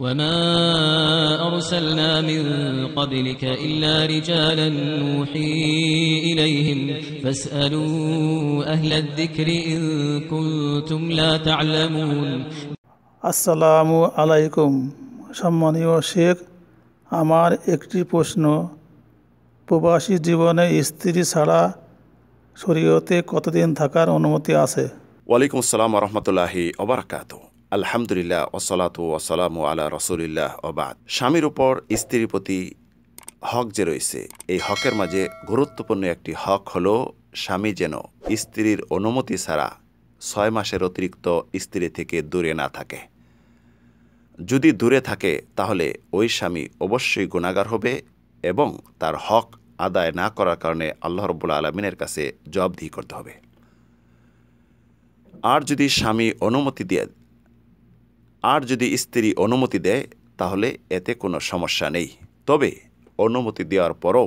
وما أرسلنا من قبلك إلا رجالا نوحي إليهم فاسألوا أهل الذكر إن كنتم لا تعلمون السلام عليكم সম্মানীয় শেখ আমার একটি প্রশ্ন প্রবাসী জীবনে স্ত্রী ছাড়া শরীয়তে কতদিন থাকার অনুমতি আছে ওয়ালাইকুম আসসালাম রহমতুল্লাহি অবরাকাতু আলহামদুলিল্লাহ ওসলাত ওসালাম আলা রসুলিল্লাহ অবাদ স্বামীর উপর স্ত্রীর প্রতি হক যে রয়েছে এই হকের মাঝে গুরুত্বপূর্ণ একটি হক হলো স্বামী যেন স্ত্রীর অনুমতি ছাড়া ছয় মাসের অতিরিক্ত স্ত্রী থেকে দূরে না থাকে যদি দূরে থাকে তাহলে ওই স্বামী অবশ্যই গুণাগার হবে এবং তার হক আদায় না করার কারণে আল্লাহ রবুল্লা আলমিনের কাছে জবাবদিহি করতে হবে আর যদি স্বামী অনুমতি দিয়ে আর যদি স্ত্রী অনুমতি দেয় তাহলে এতে কোনো সমস্যা নেই তবে অনুমতি দেওয়ার পরও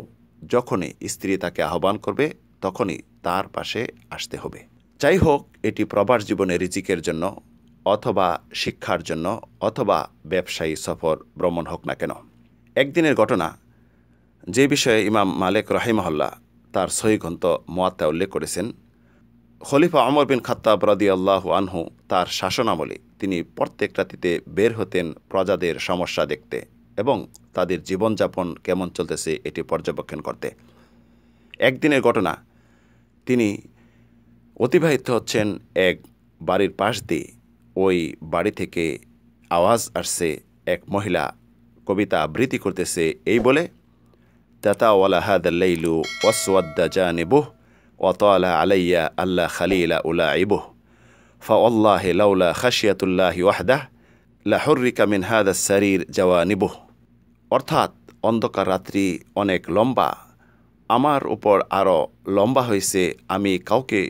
যখনই স্ত্রী তাকে আহ্বান করবে তখনই তার পাশে আসতে হবে যাই হোক এটি প্রবাস জীবনে রিজিকের জন্য অথবা শিক্ষার জন্য অথবা ব্যবসায়ী সফর ভ্রমণ হোক না কেন একদিনের ঘটনা যে বিষয়ে ইমাম মালেক রাহিমহল্লা তার সহিগন্ত গ্রন্থ মোয়াত্তা উল্লেখ করেছেন খলিফা অমর বিন খাত্তাব রাদি আল্লাহ আনহু তার শাসনামলে তিনি প্রত্যেক রাতিতে বের হতেন প্রজাদের সমস্যা দেখতে এবং তাদের জীবনযাপন কেমন চলতেছে এটি পর্যবেক্ষণ করতে একদিনের ঘটনা তিনি অতিবাহিত হচ্ছেন এক বাড়ির পাশ দিয়ে ওই বাড়ি থেকে আওয়াজ আসছে এক মহিলা কবিতা আবৃত্তি করতেছে এই বলে তাতাওয়ালা লেইলু লাইলু ওয়াসওয়াদ্দা জানিবুহ وطال علي ألا خليل ألاعبه فوالله لولا خشية الله وحده لحرك من هذا السرير যাওয়া নিব অর্থাৎ অন্ধকার রাত্রি অনেক লম্বা আমার উপর আরও লম্বা হয়েছে আমি কাউকে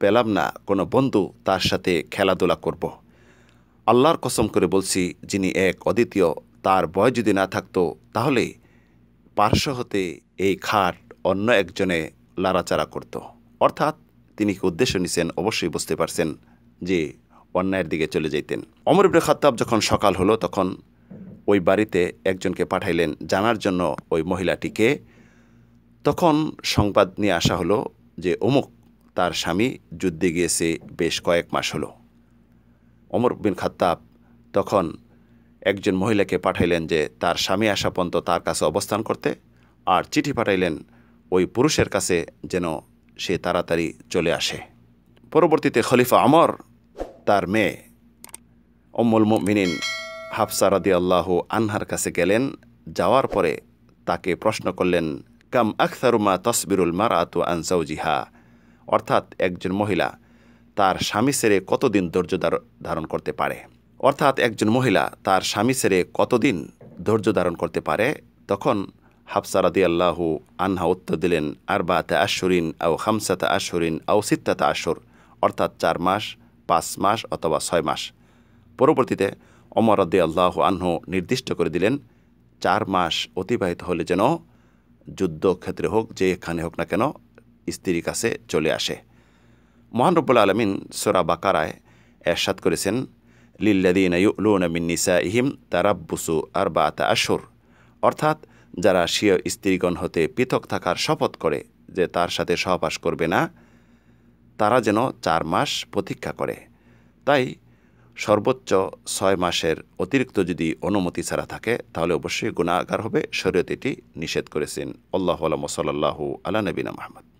পেলাম না কোনো বন্ধু তার সাথে খেলাধুলা করব। আল্লাহর কসম করে বলছি যিনি এক অদ্বিতীয় তার বয় যদি না থাকতো তাহলে পার্শ্ব হতে এই খাট অন্য একজনে লাড়াচাড়া করত অর্থাৎ তিনি কি উদ্দেশ্য নিছেন অবশ্যই বুঝতে পারছেন যে অন্যায়ের দিকে চলে যেতেন অমর ইবনে খাতাব যখন সকাল হলো তখন ওই বাড়িতে একজনকে পাঠাইলেন জানার জন্য ওই মহিলাটিকে তখন সংবাদ নিয়ে আসা হলো যে অমুক তার স্বামী যুদ্ধে গিয়েছে বেশ কয়েক মাস হলো অমর বিন খাতাব তখন একজন মহিলাকে পাঠাইলেন যে তার স্বামী আসা পর্যন্ত তার কাছে অবস্থান করতে আর চিঠি পাঠাইলেন ওই পুরুষের কাছে যেন সে তাড়াতাড়ি চলে আসে পরবর্তীতে খলিফা আমর তার মেয়ে অম্মুল মিনিন হাফসা রাদি আল্লাহ আনহার কাছে গেলেন যাওয়ার পরে তাকে প্রশ্ন করলেন কাম আখতারুমা তসবিরুল মার আতু আনসাউজিহা অর্থাৎ একজন মহিলা তার স্বামী সেরে কতদিন ধৈর্য ধারণ করতে পারে অর্থাৎ একজন মহিলা তার স্বামী সেরে কতদিন ধৈর্য ধারণ করতে পারে তখন হাফসারাদি আল্লাহু আনহা উত্তর দিলেন আর বাতে আশরিন আও খামসাতে আশরিন আও সিত্তাতে আশর অর্থাৎ চার মাস পাঁচ মাস অথবা ছয় মাস পরবর্তীতে অমর আল্লাহ আহ্ন নির্দিষ্ট করে দিলেন চার মাস অতিবাহিত হলে যেন যুদ্ধক্ষেত্রে হোক যেখানে হোক না কেন স্ত্রীর কাছে চলে আসে মহানরব্বুল আলমিন সোরা বাকারায় এরশাদ করেছেন লিল্লাদিন ইউলুন মিন নিসা ইহিম তারাব্বুসু আর বাতা আশুর অর্থাৎ যারা স্বীয় স্ত্রীগণ হতে পৃথক থাকার শপথ করে যে তার সাথে সহবাস করবে না তারা যেন চার মাস প্রতীক্ষা করে তাই সর্বোচ্চ ছয় মাসের অতিরিক্ত যদি অনুমতি ছাড়া থাকে তাহলে অবশ্যই গুণাগার হবে শরীয়ত এটি নিষেধ করেছেন আল্লাহ আলম সাল্লাহু আলা নবীনা মাহমুদ